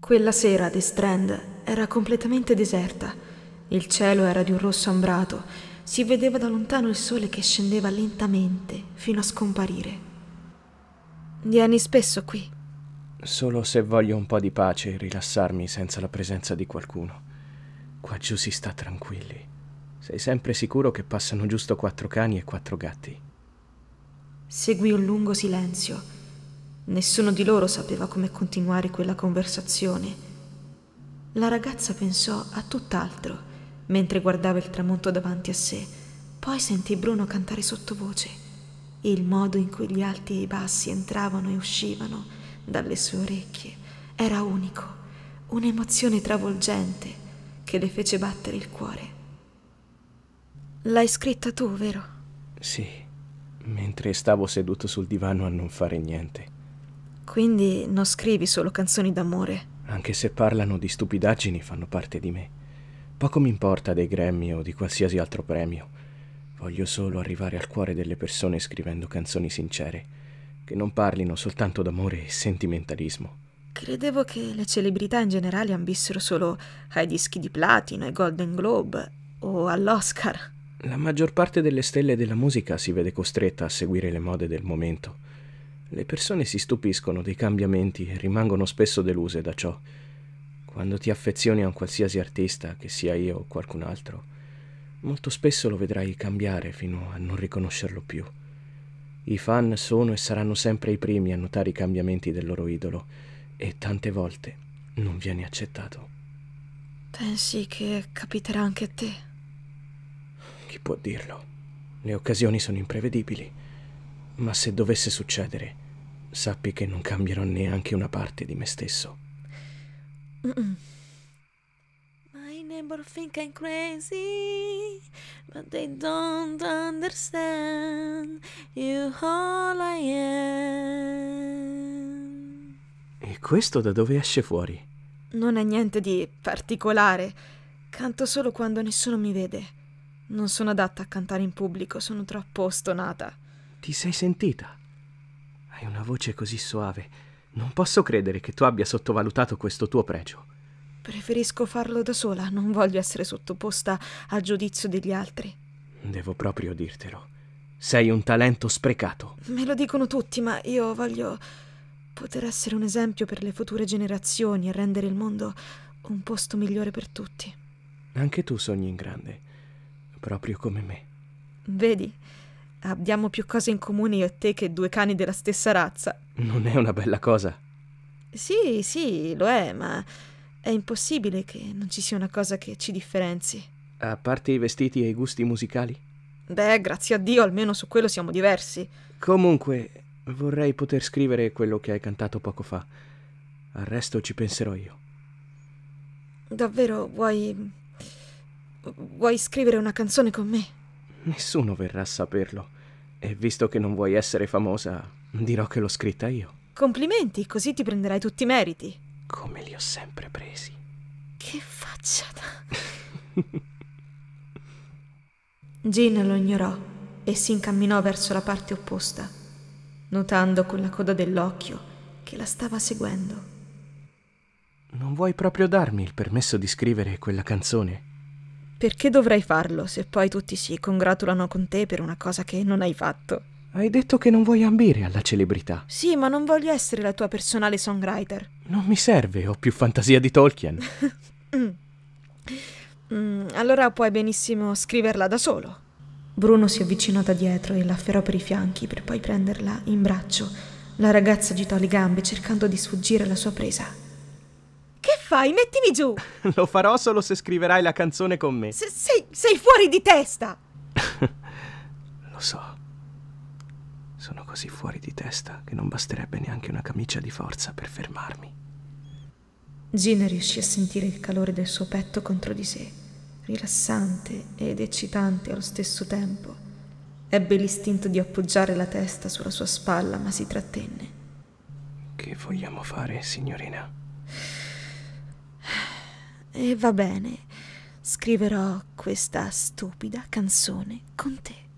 Quella sera The Strand era completamente deserta. Il cielo era di un rosso ambrato. Si vedeva da lontano il sole che scendeva lentamente fino a scomparire. Vieni spesso qui. Solo se voglio un po' di pace e rilassarmi senza la presenza di qualcuno. Qua giù si sta tranquilli. Sei sempre sicuro che passano giusto quattro cani e quattro gatti. Seguì un lungo silenzio. Nessuno di loro sapeva come continuare quella conversazione. La ragazza pensò a tutt'altro mentre guardava il tramonto davanti a sé, poi sentì Bruno cantare sottovoce e il modo in cui gli alti e i bassi entravano e uscivano dalle sue orecchie era unico, un'emozione travolgente che le fece battere il cuore. L'hai scritta tu, vero? Sì, mentre stavo seduto sul divano a non fare niente. Quindi non scrivi solo canzoni d'amore. Anche se parlano di stupidaggini, fanno parte di me. Poco mi importa dei Grammy o di qualsiasi altro premio. Voglio solo arrivare al cuore delle persone scrivendo canzoni sincere, che non parlino soltanto d'amore e sentimentalismo. Credevo che le celebrità in generale ambissero solo ai dischi di platino, ai Golden Globe o all'Oscar. La maggior parte delle stelle della musica si vede costretta a seguire le mode del momento le persone si stupiscono dei cambiamenti e rimangono spesso deluse da ciò. Quando ti affezioni a un qualsiasi artista, che sia io o qualcun altro, molto spesso lo vedrai cambiare fino a non riconoscerlo più. I fan sono e saranno sempre i primi a notare i cambiamenti del loro idolo e tante volte non vieni accettato. Pensi che capiterà anche a te? Chi può dirlo? Le occasioni sono imprevedibili, ma se dovesse succedere, sappi che non cambierò neanche una parte di me stesso. My neighbor think I'm crazy, but they don't understand you all I am. E questo da dove esce fuori? Non è niente di particolare. Canto solo quando nessuno mi vede. Non sono adatta a cantare in pubblico, sono troppo stonata. Ti sei sentita? Hai una voce così soave. Non posso credere che tu abbia sottovalutato questo tuo pregio. Preferisco farlo da sola, non voglio essere sottoposta al giudizio degli altri. Devo proprio dirtelo. Sei un talento sprecato. Me lo dicono tutti, ma io voglio poter essere un esempio per le future generazioni e rendere il mondo un posto migliore per tutti. Anche tu sogni in grande, proprio come me. Vedi? Abbiamo più cose in comune io e te che due cani della stessa razza. Non è una bella cosa. Sì, sì, lo è, ma è impossibile che non ci sia una cosa che ci differenzi. A parte i vestiti e i gusti musicali? Beh, grazie a Dio, almeno su quello siamo diversi. Comunque, vorrei poter scrivere quello che hai cantato poco fa. Al resto ci penserò io. Davvero vuoi. vuoi scrivere una canzone con me? Nessuno verrà a saperlo. E visto che non vuoi essere famosa, dirò che l'ho scritta io. Complimenti, così ti prenderai tutti i meriti. Come li ho sempre presi. Che facciata. Jean lo ignorò e si incamminò verso la parte opposta, notando con la coda dell'occhio che la stava seguendo. Non vuoi proprio darmi il permesso di scrivere quella canzone? Perché dovrei farlo se poi tutti si congratulano con te per una cosa che non hai fatto? Hai detto che non vuoi ambire alla celebrità. Sì, ma non voglio essere la tua personale songwriter. Non mi serve, ho più fantasia di Tolkien. Mm. mm. allora puoi benissimo scriverla da solo. Bruno si avvicinò da dietro e l'afferrò per i fianchi per poi prenderla in braccio. La ragazza agitò le gambe cercando di sfuggire alla sua presa fai? Mettimi giù! Lo farò solo se scriverai la canzone con me. Se- sei, sei fuori di testa! Lo so. Sono così fuori di testa che non basterebbe neanche una camicia di forza per fermarmi. Gina riuscì a sentire il calore del suo petto contro di sé, rilassante ed eccitante allo stesso tempo. Ebbe l'istinto di appoggiare la testa sulla sua spalla, ma si trattenne. Che vogliamo fare, signorina? E va bene, scriverò questa stupida canzone con te.